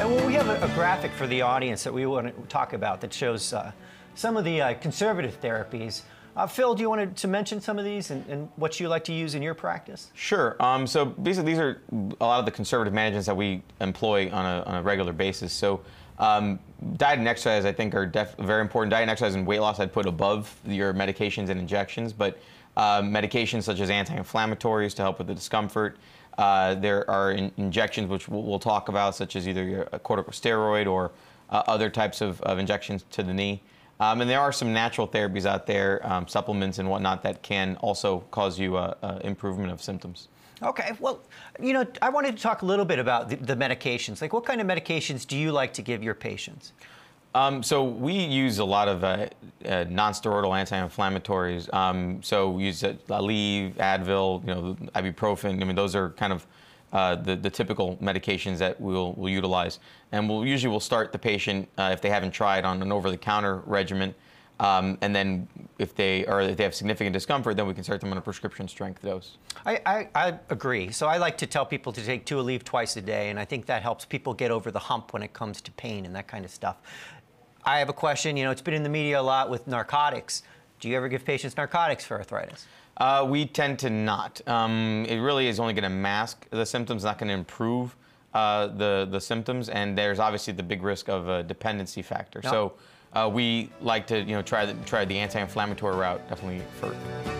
And well, we have a, a, graphic for the audience that we want to talk about that shows uh, some of the uh, conservative therapies uh, Phil, do you want to mention some of these and, and, what you like to use in your practice? Sure. Um, so basically, these are a lot of the conservative managements that we employ on a, on a regular basis. So um, diet and exercise, I think, are def- very important. Diet and exercise and weight loss, I'd put above your medications and injections, but uh, medications such as anti-inflammatories to help with the discomfort. Uh, there are in- injections which we'll, we'll, talk about, such as either your uh, corticosteroid or uh, other types of, of injections to the knee. Um, and there are some natural therapies out there, um, supplements and whatnot, that can also cause you uh, uh, improvement of symptoms. Okay, well, you know, I wanted to talk a little bit about the, the medications. Like, what kind of medications do you like to give your patients? Um, so we use a lot of uh, uh, non-steroidal anti-inflammatories. Um, so we use uh, Aleve, Advil, you know, ibuprofen. I mean, those are kind of uh, the, the typical medications that we'll, we'll utilize. And we'll usually we'll start the patient uh, if they haven't tried on an over-the-counter regimen. Um, and then if they or if they have significant discomfort, then we can start them on a prescription strength dose. I, I, I, agree. So I like to tell people to take two Aleve twice a day, and I think that helps people get over the hump when it comes to pain and that kind of stuff. I have a question. You know, it's been in the media a lot with narcotics. Do you ever give patients narcotics for arthritis? Uh, we tend to not. Um, it really is only going to mask the symptoms, not going to improve uh, the the symptoms. And there's obviously the big risk of a dependency factor. No. So uh, we like to you know try the, try the anti-inflammatory route definitely first.